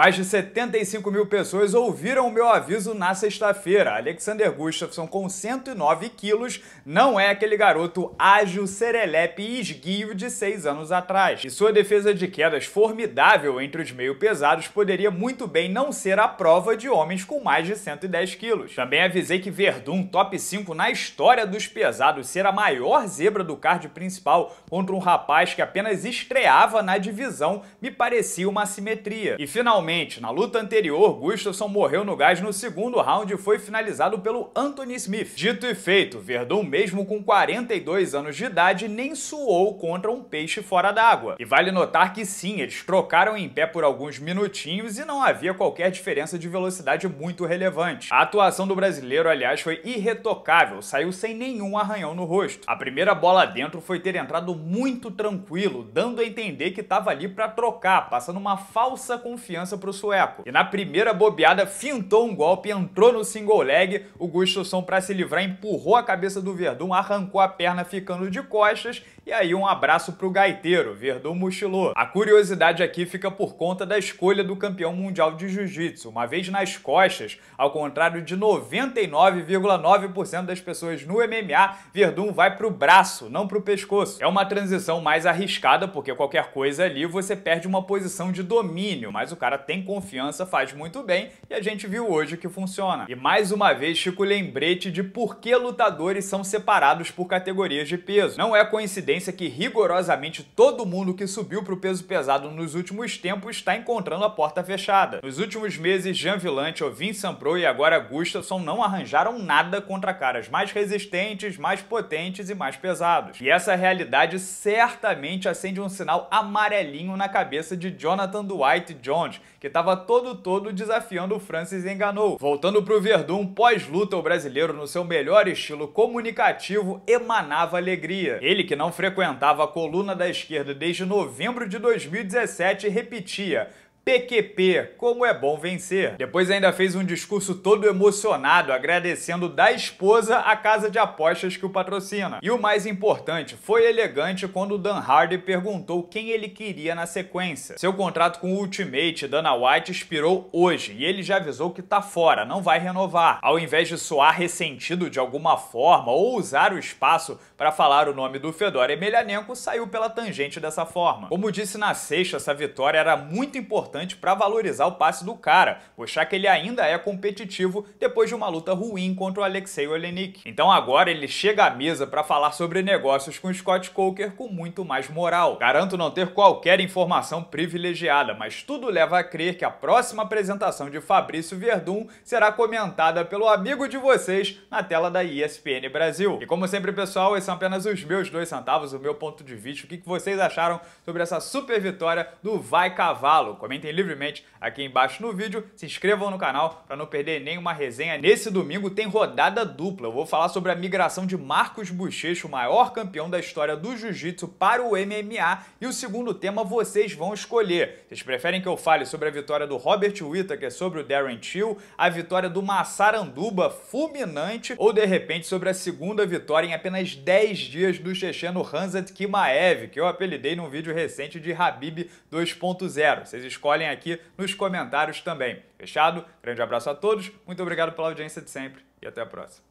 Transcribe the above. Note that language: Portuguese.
Mais de 75 mil pessoas ouviram o meu aviso na sexta-feira. Alexander Gustafsson, com 109 quilos, não é aquele garoto ágil, serelepe e esguio de seis anos atrás. E sua defesa de quedas formidável entre os meio pesados poderia muito bem não ser a prova de homens com mais de 110 quilos. Também avisei que Verdun, top 5 na história dos pesados, ser a maior zebra do card principal contra um rapaz que apenas estreava na divisão, me parecia uma assimetria. E finalmente, Finalmente, na luta anterior, Gustafsson morreu no gás no segundo round e foi finalizado pelo Anthony Smith. Dito e feito, Verdun, mesmo com 42 anos de idade, nem suou contra um peixe fora d'água. E vale notar que sim, eles trocaram em pé por alguns minutinhos e não havia qualquer diferença de velocidade muito relevante. A atuação do brasileiro, aliás, foi irretocável, saiu sem nenhum arranhão no rosto. A primeira bola dentro foi ter entrado muito tranquilo, dando a entender que estava ali para trocar, passando uma falsa confiança para o sueco. E na primeira bobeada, fintou um golpe, entrou no single leg, o Gustafsson, para se livrar, empurrou a cabeça do Verdun, arrancou a perna ficando de costas, e aí um abraço para o gaiteiro, Verdun mochilou. A curiosidade aqui fica por conta da escolha do campeão mundial de jiu-jitsu, uma vez nas costas, ao contrário de 99,9% das pessoas no MMA, Verdun vai para o braço, não para o pescoço. É uma transição mais arriscada, porque qualquer coisa ali você perde uma posição de domínio, mas o cara tem tem confiança, faz muito bem e a gente viu hoje que funciona. E mais uma vez, Chico, lembrete de por que lutadores são separados por categorias de peso. Não é coincidência que rigorosamente todo mundo que subiu para o peso pesado nos últimos tempos está encontrando a porta fechada. Nos últimos meses, Jean Villante, Ovin Sampro e agora Gustafsson não arranjaram nada contra caras mais resistentes, mais potentes e mais pesados. E essa realidade certamente acende um sinal amarelinho na cabeça de Jonathan Dwight Jones, que estava todo todo desafiando o Francis Enganou. Voltando para o Verdun, pós-luta, o brasileiro, no seu melhor estilo comunicativo, emanava alegria. Ele, que não frequentava a coluna da esquerda desde novembro de 2017, repetia PQP, como é bom vencer. Depois ainda fez um discurso todo emocionado, agradecendo da esposa a casa de apostas que o patrocina. E o mais importante, foi elegante quando Dan Hardy perguntou quem ele queria na sequência. Seu contrato com o Ultimate, Dana White, expirou hoje e ele já avisou que tá fora, não vai renovar. Ao invés de soar ressentido de alguma forma ou usar o espaço para falar o nome do Fedor Emelianenko, saiu pela tangente dessa forma. Como disse na sexta, essa vitória era muito importante importante para valorizar o passe do cara, mostrar que ele ainda é competitivo depois de uma luta ruim contra o Alexei Olenik. Então agora ele chega à mesa para falar sobre negócios com Scott Coker com muito mais moral. Garanto não ter qualquer informação privilegiada, mas tudo leva a crer que a próxima apresentação de Fabrício Verdun será comentada pelo amigo de vocês na tela da ESPN Brasil. E como sempre, pessoal, esses são apenas os meus dois centavos, o meu ponto de vista, o que vocês acharam sobre essa super vitória do Vai Cavalo. Comente comentem livremente aqui embaixo no vídeo, se inscrevam no canal para não perder nenhuma resenha. Nesse domingo tem rodada dupla. Eu vou falar sobre a migração de Marcos Buchecho, o maior campeão da história do jiu-jitsu, para o MMA, e o segundo tema vocês vão escolher. Vocês preferem que eu fale sobre a vitória do Robert Whittaker é sobre o Darren Till, a vitória do Massaranduba fulminante ou de repente sobre a segunda vitória em apenas 10 dias do checheno Hanzat Kimaev, que eu apelidei num vídeo recente de Habib 2.0. Vocês escolhem escolhem aqui nos comentários também. Fechado? Grande abraço a todos, muito obrigado pela audiência de sempre e até a próxima.